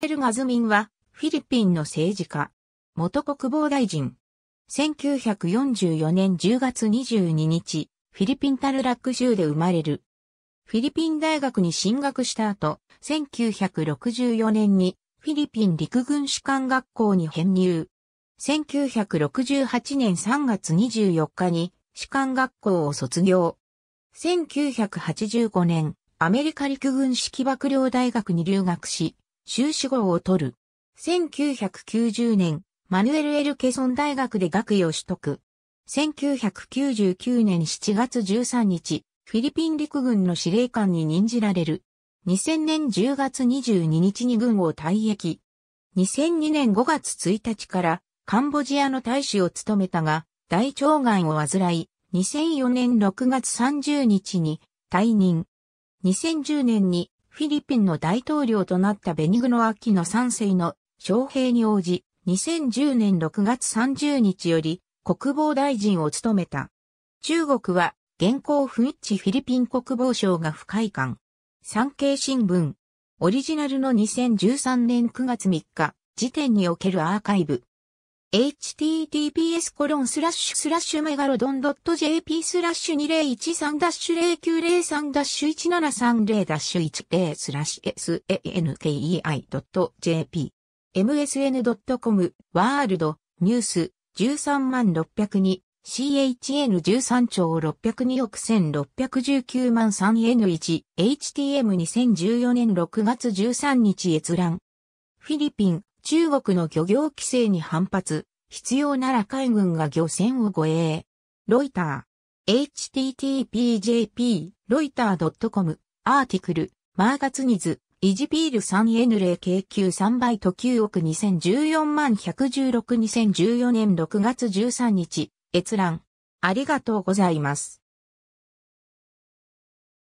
エル・ガズミンは、フィリピンの政治家、元国防大臣。1944年10月22日、フィリピンタルラック州で生まれる。フィリピン大学に進学した後、1964年にフィリピン陸軍士官学校に編入。1968年3月24日に士官学校を卒業。1985年、アメリカ陸軍式幕僚大学に留学し、修士号を取る。1990年、マヌエル・エルケソン大学で学位を取得。1999年7月13日、フィリピン陸軍の司令官に任じられる。2000年10月22日に軍を退役。2002年5月1日からカンボジアの大使を務めたが、大腸がんを患い、2004年6月30日に退任。2010年にフィリピンの大統領となったベニグノ・アキノ3世の招聘に応じ、2010年6月30日より国防大臣を務めた。中国は現行不一致フィリピン国防省が不快感。産経新聞。オリジナルの2013年9月3日時点におけるアーカイブ。https コロンスラッシュスラッシュメガロドン .jp スラッシュ2013-0903-1730-10スラッシュ sankei.jp msn.com ワールドニュース13万602 CHN13 兆602億1619万 3N1 HTM2014 年6月13日閲覧フィリピン中国の漁業規制に反発、必要なら海軍が漁船を護衛。ロイター。httpjp ロイター .com アーティクルマーガツニズイジピール 3N0KQ3 倍と9億2014万1162014年6月13日閲覧ありがとうございます。